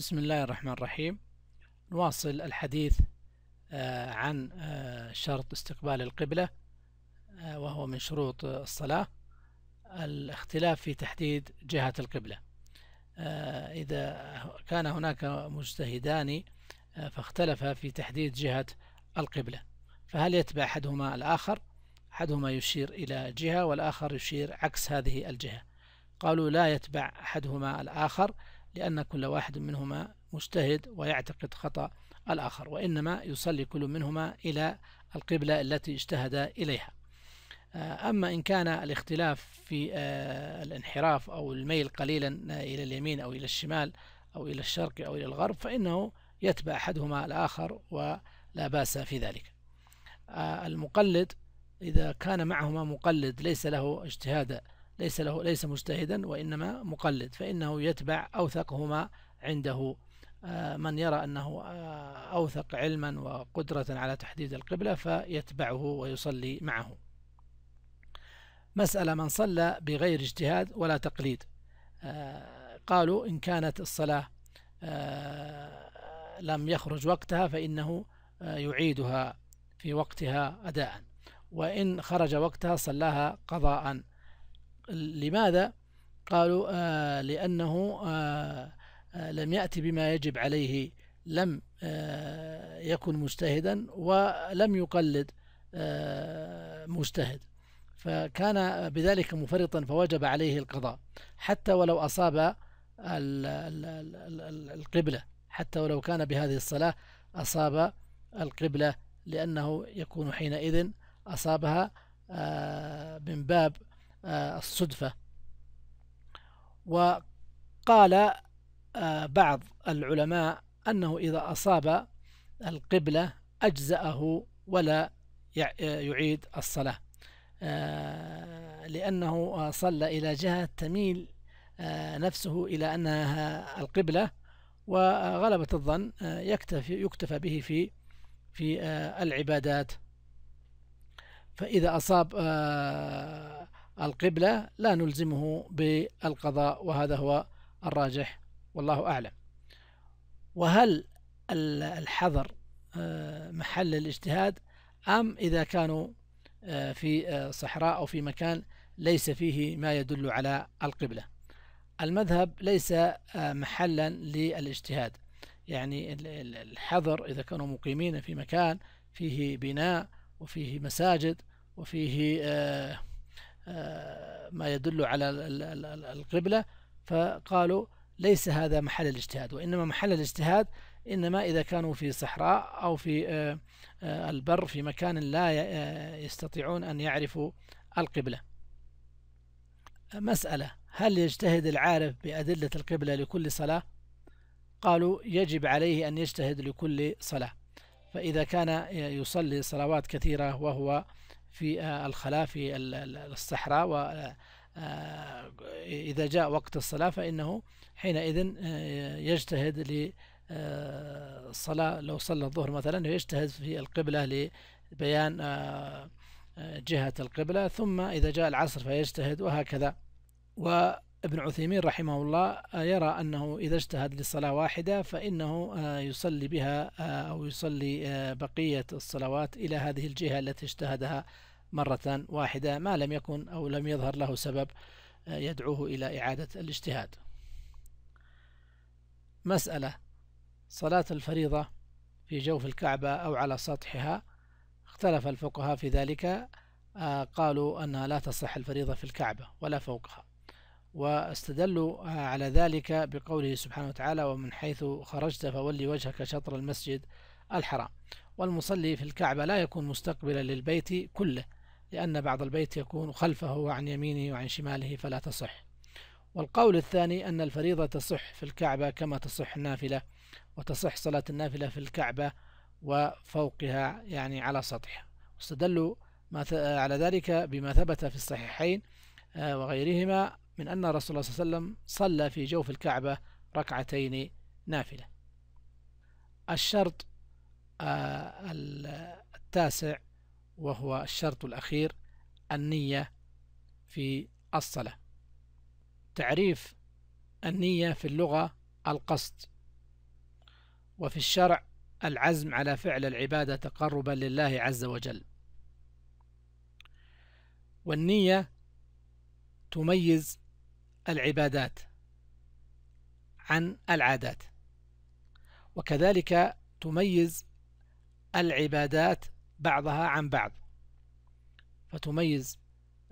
بسم الله الرحمن الرحيم نواصل الحديث آه، عن آه، شرط استقبال القبلة آه، وهو من شروط الصلاة الاختلاف في تحديد جهة القبلة إذا كان هناك مجتهدان فاختلفا في تحديد جهة القبلة فهل يتبع أحدهما الآخر أحدهما يشير إلى جهة والآخر يشير عكس هذه الجهة قالوا لا يتبع أحدهما الآخر لأن كل واحد منهما مجتهد ويعتقد خطأ الآخر وإنما يصلي كل منهما إلى القبلة التي اجتهد إليها آه، أما إن كان الاختلاف في آه، الانحراف أو الميل قليلا آه، إلى اليمين أو إلى الشمال أو إلى الشرق أو إلى الغرب فإنه يتبع أحدهما الآخر ولا بأس في ذلك المقلد إذا كان معهما مقلد ليس له اجتهاد ليس له ليس مجتهدا وإنما مقلد فإنه يتبع أوثقهما عنده آه، من يرى أنه آه، أوثق علما وقدرة على تحديد القبلة فيتبعه ويصلي معه مسألة من صلى بغير اجتهاد ولا تقليد آه، قالوا إن كانت الصلاة لم يخرج وقتها فإنه يعيدها في وقتها أداء وإن خرج وقتها صلاها قضاء لماذا؟ قالوا آه لأنه آه،, آه لم يأتي بما يجب عليه لم آه، يكن مجتهدا ولم يقلد آه، مجتهد فكان بذلك مفرطا فوجب عليه القضاء حتى ولو أصاب القبلة حتى ولو كان بهذه الصلاة أصاب القبلة لأنه يكون حينئذ أصابها من باب آه، الصدفة وقال آه، بعض العلماء أنه إذا أصاب القبلة أجزأه ولا آه، يعيد الصلاة لأنه صلى إلى جهة تميل نفسه إلى أنها القبلة وغلبة الظن يكتفي, يكتفى به في في العبادات فإذا أصاب القبلة لا نلزمه بالقضاء وهذا هو الراجح والله أعلم وهل الحظر آه، محل الاجتهاد أم إذا كانوا آه، في آه، صحراء أو في مكان ليس فيه ما يدل على القبلة المذهب ليس محلا للاجتهاد يعني الحظر إذا كانوا مقيمين في مكان فيه بناء وفيه مساجد وفيه آه آه، ما يدل على القبلة فقالوا ليس هذا محل الاجتهاد وإنما محل الاجتهاد إنما إذا كانوا في صحراء أو في آه، آه، البر في مكان لا يستطيعون أن يعرفوا القبلة مسألة هل يجتهد العارف بأدلة القبلة لكل صلاة؟ قالوا يجب عليه أن يجتهد لكل صلاة فإذا كان يصلي صلوات كثيرة وهو في آه، الخلاء في الصحراء و آه، آه، إذا جاء وقت الصلاة فإنه حينئذ يجتهد للصلاة لو صلى الظهر مثلا يجتهد في القبلة لبيان جهة القبلة ثم إذا جاء العصر فيجتهد وهكذا و ابن عثيمين رحمه الله آه، يرى أنه إذا اجتهد لصلاة واحدة فإنه آه، يصلي بها آه، أو يصلي بقية الصلوات إلى هذه الجهة التي اجتهدها مرة واحدة ما لم يكن أو لم يظهر له سبب يدعوه إلى إعادة الاجتهاد مسألة صلاة الفريضة في جوف الكعبة أو على سطحها اختلف الفقهاء في ذلك قالوا أنها لا تصح الفريضة في الكعبة ولا فوقها واستدلوا آه، على ذلك بقوله سبحانه وتعالى ومن حيث خرجت فولي وجهك شطر المسجد الحرام والمصلي في الكعبة لا يكون مستقبلا للبيت كله لأن بعض البيت يكون خلفه وعن يمينه وعن شماله فلا تصح والقول الثاني أن الفريضة تصح في الكعبة كما تصح النافلة وتصح صلاة النافلة في الكعبة وفوقها يعني على سطحها استدلوا على ذلك بما ثبت في الصحيحين آه، وغيرهما من أن رسول الله صلى الله عليه وسلم صلى في جوف الكعبة ركعتين نافلة الشرط آه، التاسع وهو الشرط الأخير النية في الصلاة تعريف النية في اللغة القصد وفي الشرع العزم على فعل العبادة تقربا لله عز وجل والنية تميز العبادات عن العادات وكذلك تميز العبادات بعضها عن بعض فتميز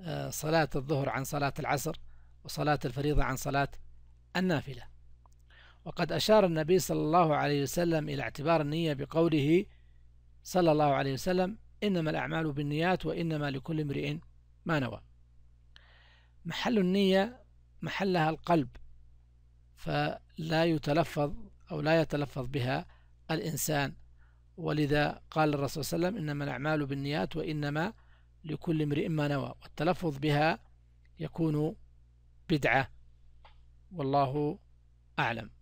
آه، صلاة الظهر عن صلاة العصر وصلاة الفريضة عن صلاة النافلة وقد أشار النبي صلى الله عليه وسلم إلى اعتبار النية بقوله صلى الله عليه وسلم إنما الأعمال بالنيات وإنما لكل امرئ ما نوى محل النية محلها القلب فلا يتلفظ أو لا يتلفظ بها الإنسان ولذا قال الرسول صلى الله عليه وسلم إنما الأعمال بالنيات وإنما لكل امرئ ما نوى والتلفظ بها يكون بدعة والله أعلم